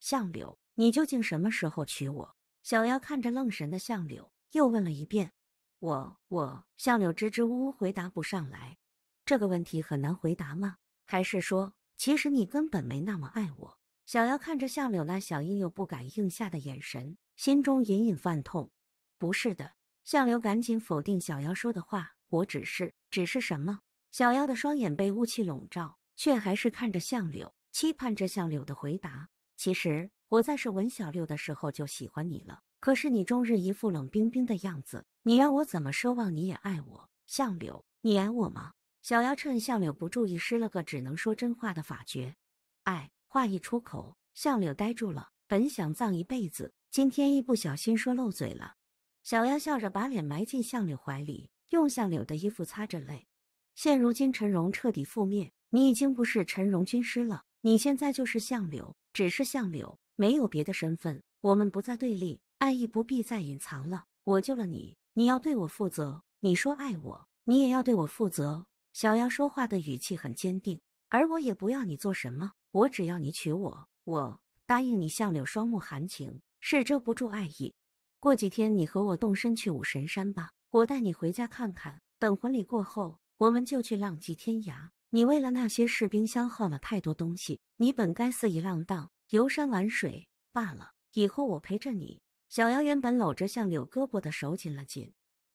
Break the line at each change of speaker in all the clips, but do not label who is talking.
相柳，你究竟什么时候娶我？小妖看着愣神的相柳，又问了一遍。我我，相柳支支吾吾回答不上来。这个问题很难回答吗？还是说，其实你根本没那么爱我？小妖看着相柳那小应又不敢应下的眼神，心中隐隐泛痛。不是的，相柳赶紧否定小妖说的话。我只是，只是什么？小妖的双眼被雾气笼罩，却还是看着相柳，期盼着相柳的回答。其实我在是文小六的时候就喜欢你了，可是你终日一副冷冰冰的样子，你让我怎么奢望你也爱我？相柳，你爱我吗？小妖趁相柳不注意施了个只能说真话的法诀。爱，话一出口，相柳呆住了。本想葬一辈子，今天一不小心说漏嘴了。小妖笑着把脸埋进相柳怀里，用相柳的衣服擦着泪。现如今陈荣彻底覆灭，你已经不是陈荣军师了，你现在就是相柳。只是相柳，没有别的身份。我们不再对立，爱意不必再隐藏了。我救了你，你要对我负责。你说爱我，你也要对我负责。小杨说话的语气很坚定，而我也不要你做什么，我只要你娶我。我答应你，相柳双目含情，是遮不住爱意。过几天你和我动身去武神山吧，我带你回家看看。等婚礼过后，我们就去浪迹天涯。你为了那些士兵消耗了太多东西，你本该肆意浪荡、游山玩水罢了。以后我陪着你。小妖原本搂着向柳胳膊的手紧了紧。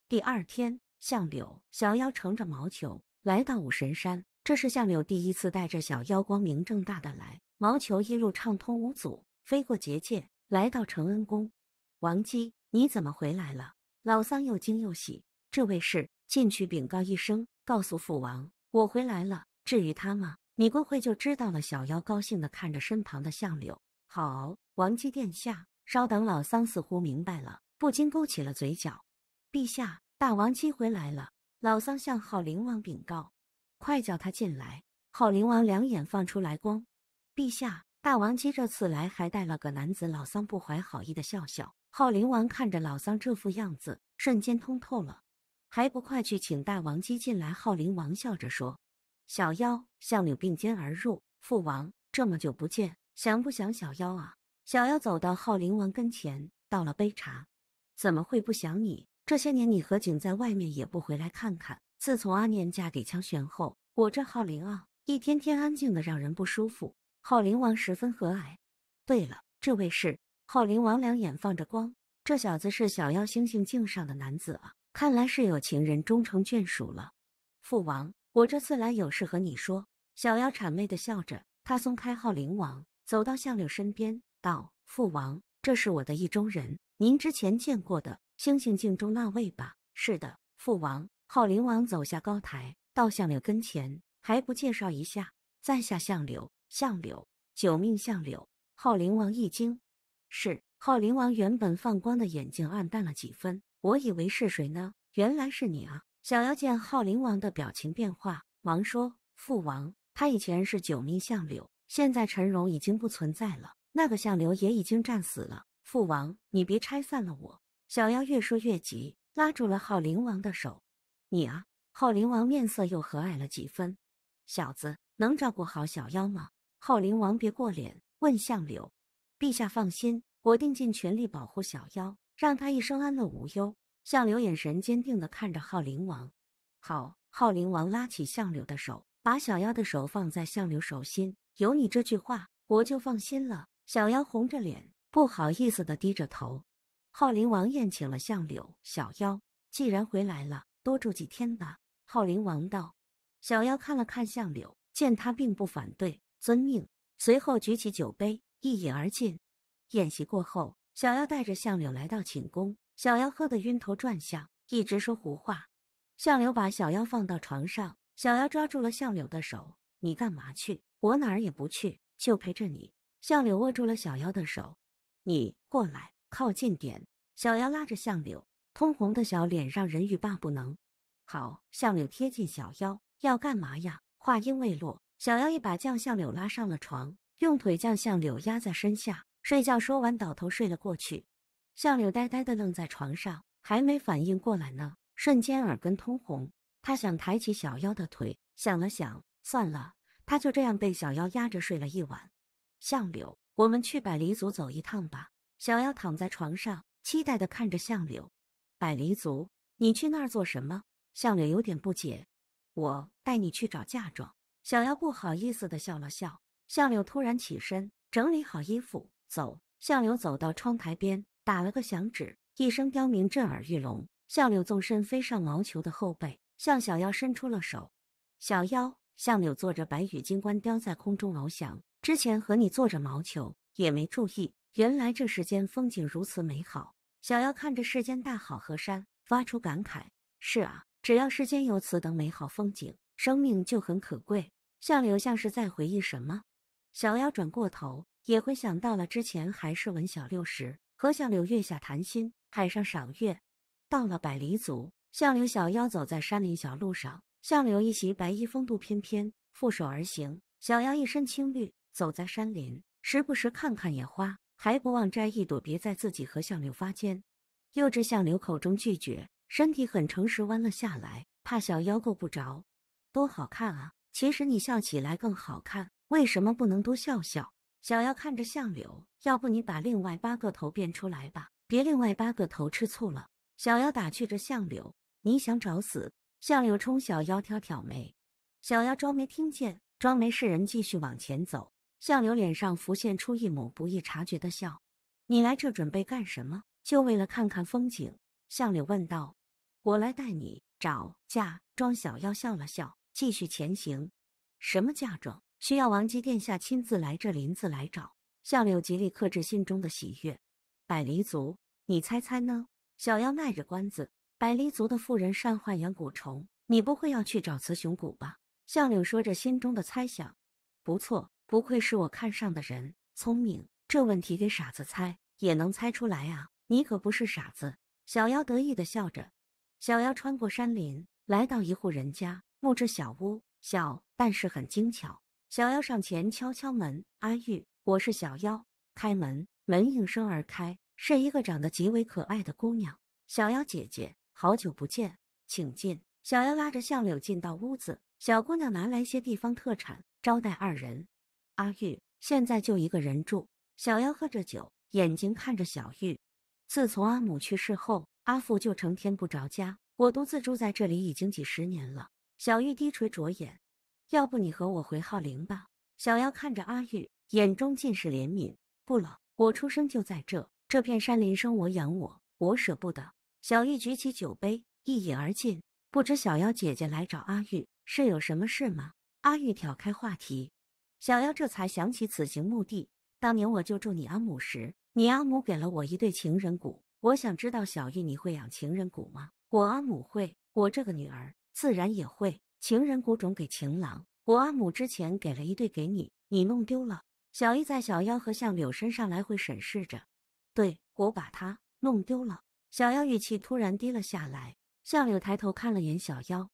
第二天，向柳、小妖乘着毛球来到五神山，这是向柳第一次带着小妖光明正大的来。毛球一路畅通无阻，飞过结界，来到承恩宫。王姬，你怎么回来了？老桑又惊又喜。这位是进去禀告一声，告诉父王。我回来了。至于他吗？你过会就知道了。小妖高兴地看着身旁的相柳。好，王姬殿下，稍等。老桑似乎明白了，不禁勾起了嘴角。陛下，大王姬回来了。老桑向浩灵王禀告，快叫他进来。浩灵王两眼放出来光。陛下，大王姬这次来还带了个男子。老桑不怀好意的笑笑。浩灵王看着老桑这副样子，瞬间通透了。还不快去请大王姬进来！昊灵王笑着说：“小妖，相柳并肩而入。父王这么久不见，想不想小妖啊？”小妖走到昊灵王跟前，倒了杯茶：“怎么会不想你？这些年你和景在外面也不回来看看。自从阿念嫁给枪玄后，我这昊灵啊，一天天安静的让人不舒服。”昊灵王十分和蔼。对了，这位是……昊灵王两眼放着光：“这小子是小妖星星镜上的男子啊。”看来是有情人终成眷属了。父王，我这次来有事和你说。”小妖谄媚的笑着，她松开昊灵王，走到向柳身边，道：“父王，这是我的意中人，您之前见过的星星镜中那位吧？”“是的，父王。”昊灵王走下高台，到向柳跟前，还不介绍一下？“在下向柳，向柳，九命向柳。”昊灵王一惊，是昊灵王原本放光的眼睛暗淡了几分。我以为是谁呢？原来是你啊！小妖见昊灵王的表情变化，忙说：“父王，他以前是九命相柳，现在陈荣已经不存在了，那个相柳也已经战死了。父王，你别拆散了我。”小妖越说越急，拉住了昊灵王的手。“你啊！”昊灵王面色又和蔼了几分。“小子，能照顾好小妖吗？”昊灵王别过脸问相柳。“陛下放心，我定尽全力保护小妖。”让他一生安乐无忧。相柳眼神坚定地看着浩灵王，好。浩灵王拉起相柳的手，把小妖的手放在相柳手心。有你这句话，我就放心了。小妖红着脸，不好意思地低着头。浩灵王宴请了相柳、小妖。既然回来了，多住几天吧。浩灵王道。小妖看了看相柳，见他并不反对，遵命。随后举起酒杯，一饮而尽。宴席过后。小妖带着相柳来到寝宫，小妖喝得晕头转向，一直说胡话。相柳把小妖放到床上，小妖抓住了相柳的手：“你干嘛去？我哪儿也不去，就陪着你。”相柳握住了小妖的手：“你过来，靠近点。”小妖拉着相柳，通红的小脸让人欲罢不能。好，相柳贴近小妖，要干嘛呀？话音未落，小妖一把将相柳拉上了床，用腿将相柳压在身下。睡觉。说完，倒头睡了过去。向柳呆呆的愣在床上，还没反应过来呢，瞬间耳根通红。他想抬起小妖的腿，想了想，算了，他就这样被小妖压着睡了一晚。向柳，我们去百里族走一趟吧。小妖躺在床上，期待的看着向柳。百里族，你去那儿做什么？向柳有点不解。我带你去找嫁妆。小妖不好意思的笑了笑。向柳突然起身，整理好衣服。走。向柳走到窗台边，打了个响指，一声刁鸣震耳欲聋。向柳纵身飞上毛球的后背，向小妖伸出了手。小妖，向柳坐着白羽金冠雕在空中翱翔。之前和你坐着毛球也没注意，原来这世间风景如此美好。小妖看着世间大好河山，发出感慨：“是啊，只要世间有此等美好风景，生命就很可贵。”向柳像是在回忆什么，小妖转过头。也会想到了之前还是文小六时，和相柳月下谈心，海上赏月。到了百里族，相柳小妖走在山林小路上，相柳一袭白衣，风度翩翩，负手而行。小妖一身青绿，走在山林，时不时看看野花，还不忘摘一朵别在自己和相柳发间。又知相柳口中拒绝，身体很诚实弯了下来，怕小妖够不着。多好看啊！其实你笑起来更好看，为什么不能多笑笑？小妖看着相柳，要不你把另外八个头变出来吧，别另外八个头吃醋了。小妖打趣着相柳，你想找死？相柳冲小妖挑挑眉，小妖装没听见，装没事人继续往前走。相柳脸上浮现出一抹不易察觉的笑。你来这准备干什么？就为了看看风景？相柳问道。我来带你找嫁妆。小妖笑了笑，继续前行。什么嫁妆？需要王姬殿下亲自来这林子来找向柳，极力克制心中的喜悦。百黎族，你猜猜呢？小妖耐着关子。百黎族的妇人善唤养蛊虫，你不会要去找雌雄蛊吧？向柳说着心中的猜想。不错，不愧是我看上的人，聪明。这问题给傻子猜也能猜出来啊，你可不是傻子。小妖得意的笑着。小妖穿过山林，来到一户人家，木质小屋，小但是很精巧。小妖上前敲敲门，阿玉，我是小妖，开门。门应声而开，是一个长得极为可爱的姑娘。小妖姐姐，好久不见，请进。小妖拉着向柳进到屋子，小姑娘拿来些地方特产招待二人。阿玉现在就一个人住。小妖喝着酒，眼睛看着小玉。自从阿母去世后，阿父就成天不着家，我独自住在这里已经几十年了。小玉低垂着眼。要不你和我回浩林吧。小妖看着阿玉，眼中尽是怜悯。不了，我出生就在这这片山林，生我养我，我舍不得。小玉举起酒杯，一饮而尽。不知小妖姐姐来找阿玉是有什么事吗？阿玉挑开话题。小妖这才想起此行目的。当年我救助你阿母时，你阿母给了我一对情人蛊。我想知道，小玉你会养情人蛊吗？我阿母会，我这个女儿自然也会。情人谷种给情郎，我阿母之前给了一对给你，你弄丢了。小易在小妖和向柳身上来回审视着。对，我把它弄丢了。小妖语气突然低了下来。向柳抬头看了眼小妖。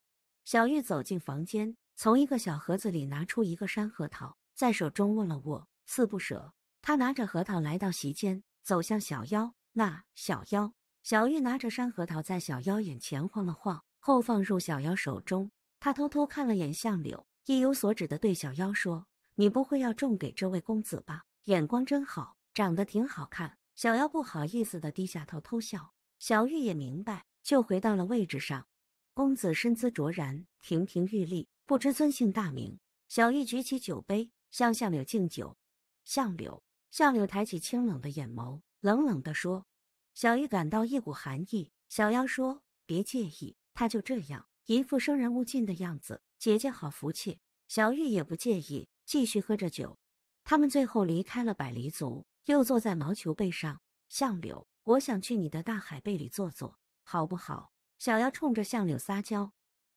小玉走进房间，从一个小盒子里拿出一个山核桃，在手中握了握，似不舍。他拿着核桃来到席间，走向小妖。那小妖，小玉拿着山核桃在小妖眼前晃了晃，后放入小妖手中。他偷偷看了眼向柳，意有所指的对小妖说：“你不会要种给这位公子吧？眼光真好，长得挺好看。”小妖不好意思的低下头偷笑。小玉也明白，就回到了位置上。公子身姿卓然，亭亭玉立，不知尊姓大名。小玉举起酒杯，向向柳敬酒。向柳，向柳抬起清冷的眼眸，冷冷地说：“小玉感到一股寒意。”小妖说：“别介意，他就这样。”一副生人勿近的样子。姐姐好福气，小玉也不介意，继续喝着酒。他们最后离开了百里族，又坐在毛球背上。向柳，我想去你的大海贝里坐坐，好不好？小妖冲着向柳撒娇。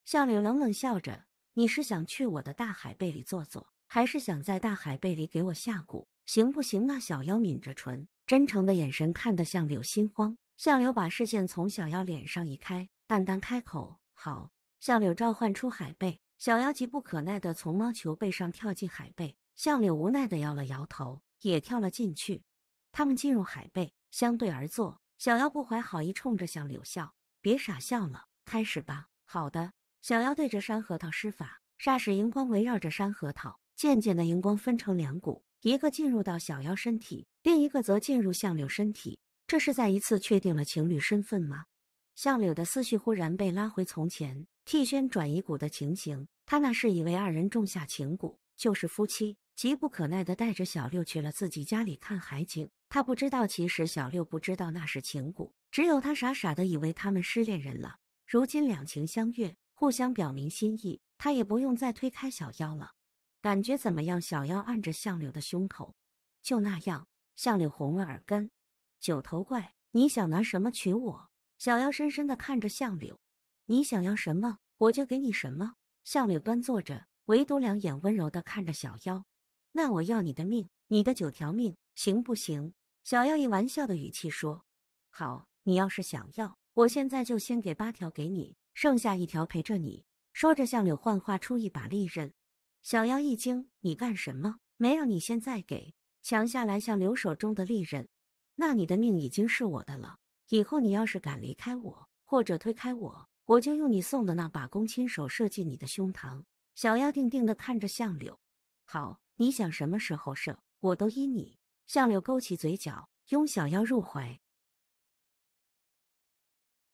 向柳冷冷笑着：“你是想去我的大海贝里坐坐，还是想在大海贝里给我下蛊，行不行？”那小妖抿着唇，真诚的眼神看得向柳心慌。向柳把视线从小妖脸上移开，淡淡开口：“好。”向柳召唤出海贝，小妖急不可耐地从猫球背上跳进海贝。向柳无奈地摇了摇头，也跳了进去。他们进入海贝，相对而坐。小妖不怀好意冲着向柳笑：“别傻笑了，开始吧。”“好的。”小妖对着山核桃施法，霎时荧光围绕着山核桃。渐渐的荧光分成两股，一个进入到小妖身体，另一个则进入向柳身体。这是再一次确定了情侣身份吗？向柳的思绪忽然被拉回从前。替轩转移骨的情形，他那是以为二人种下情蛊，就是夫妻，急不可耐的带着小六去了自己家里看海景。他不知道，其实小六不知道那是情蛊，只有他傻傻的以为他们失恋人了。如今两情相悦，互相表明心意，他也不用再推开小妖了。感觉怎么样？小妖按着相柳的胸口，就那样。相柳红了耳根。九头怪，你想拿什么娶我？小妖深深的看着相柳。你想要什么，我就给你什么。向柳端坐着，唯独两眼温柔的看着小妖。那我要你的命，你的九条命，行不行？小妖以玩笑的语气说：“好，你要是想要，我现在就先给八条给你，剩下一条陪着你。”说着，向柳幻化出一把利刃。小妖一惊：“你干什么？没让你现在给！”抢下来向柳手中的利刃。那你的命已经是我的了，以后你要是敢离开我，或者推开我。我就用你送的那把弓，亲手射进你的胸膛。小妖定定的看着相柳，好，你想什么时候射，我都依你。相柳勾起嘴角，拥小妖入怀。